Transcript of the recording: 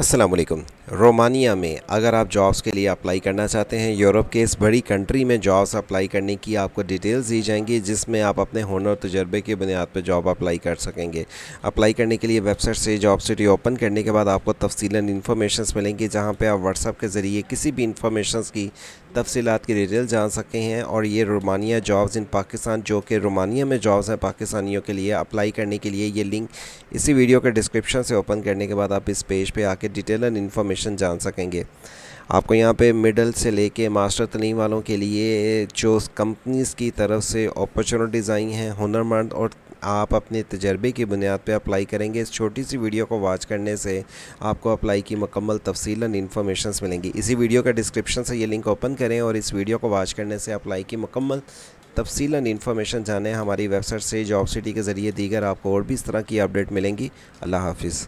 Aslam Romania में अगर आप जॉब्स के लिए अप्लाई करना चाहते हैं यूरोप के इस बड़ी कंट्री में जॉब्स अप्लाई करने की आपको डिटेल्स दी जाएंगी जिसमें आप अपने हुनर तजर्बे की बुनियाद पर जॉब अप्लाई कर सकेंगे अप्लाई करने के लिए वेबसाइट से जॉब सिटी ओपन करने के बाद आपको तफसीला इन्फॉर्मेशन मिलेंगी जहाँ पर आप व्हाट्सअप के ज़रिए किसी भी इन्फॉर्मेशन की तफसीत की डिटेल जान सकते हैं और ये रोमानिया जॉब्स इन पाकिस्तान जो कि रोमानिया में जॉब्स हैं पाकिस्तानियों के लिए अप्लाई करने के लिए ये लिंक इसी वीडियो के डिस्क्रिप्शन से ओपन करने के बाद आप इस पेज पर आके के डिटेल एंड इन्फॉर्मेशन जान सकेंगे आपको यहाँ पे मिडल से लेके मास्टर तलीम वालों के लिए जो कंपनीज़ की तरफ से अपॉर्चुनिटीज़ आई हैं हुनरमंद और आप अपने तजर्बे की बुनियाद पर अप्लाई करेंगे इस छोटी सी वीडियो को वॉच करने से आपको अप्लाई की मकम्मल तफसील एंड इन्फॉर्मेशन मिलेंगी इसी वीडियो का डिस्क्रिप्शन से ये लिंक ओपन करें और इस वीडियो को वॉच करने से अप्लाई की मकम्मल तफसील एंड इन्फॉर्मेशन जानें हमारी वेबसाइट से जॉब सिटी के ज़रिए दीगर आपको और भी इस तरह की अपडेट मिलेंगी अल्लाह हाफिज़